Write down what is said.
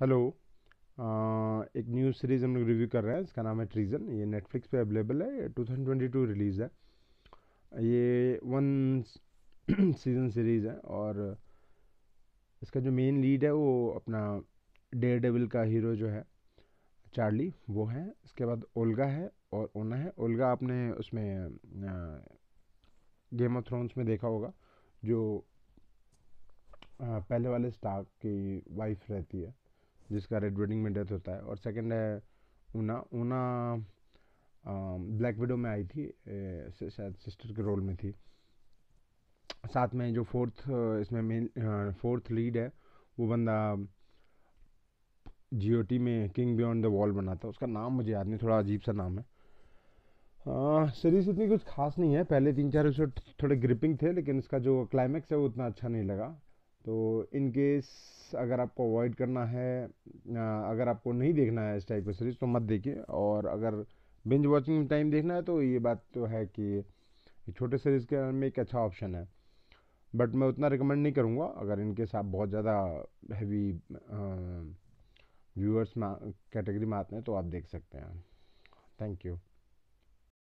hello एक new series हम लोग रिव्यू कर रहे हैं इसका नाम है ट्रीज़न ये नेटफ्लिक्स पे अवेलेबल है 2022 रिलीज़ है ये वन सीज़न सीरीज़ है और इसका जो मेन लीड है वो अपना डेयर डेविल का हीरो जो है चार्ली वो है इसके बाद ओल्गा है और ओना है ओल्गा आपने उसमें गेम ऑफ थ्रोन्स में देखा होगा जो पहले वाले स्टार की वाइफ रहती है जिसका रेड वेडिंग में डेथ होता है और सेकंड है ऊना ऊना ब्लैक विडो में आई थी शायद सिस्टर के रोल में थी साथ में जो फोर्थ इसमें मेन फोर्थ लीड है वो बंदा जी में किंग बियॉन्ड द वॉल बना था उसका नाम मुझे याद नहीं थोड़ा अजीब सा नाम है सीरीज़ इतनी कुछ खास नहीं है पहले तीन चार एपिसोड थोड़े ग्रिपिंग थे लेकिन इसका जो क्लाइमैक्स है वो उतना अच्छा नहीं लगा तो इन केस अगर आपको अवॉइड करना है अगर आपको नहीं देखना है इस टाइप की सीरीज़ तो मत देखिए और अगर बिंज वॉचिंग टाइम देखना है तो ये बात तो है कि छोटे सीरीज़ के में एक अच्छा ऑप्शन है बट मैं उतना रिकमेंड नहीं करूँगा अगर इनके आप बहुत ज़्यादा हैवी व्यूअर्स में कैटेगरी में आते हैं तो आप देख सकते हैं थैंक यू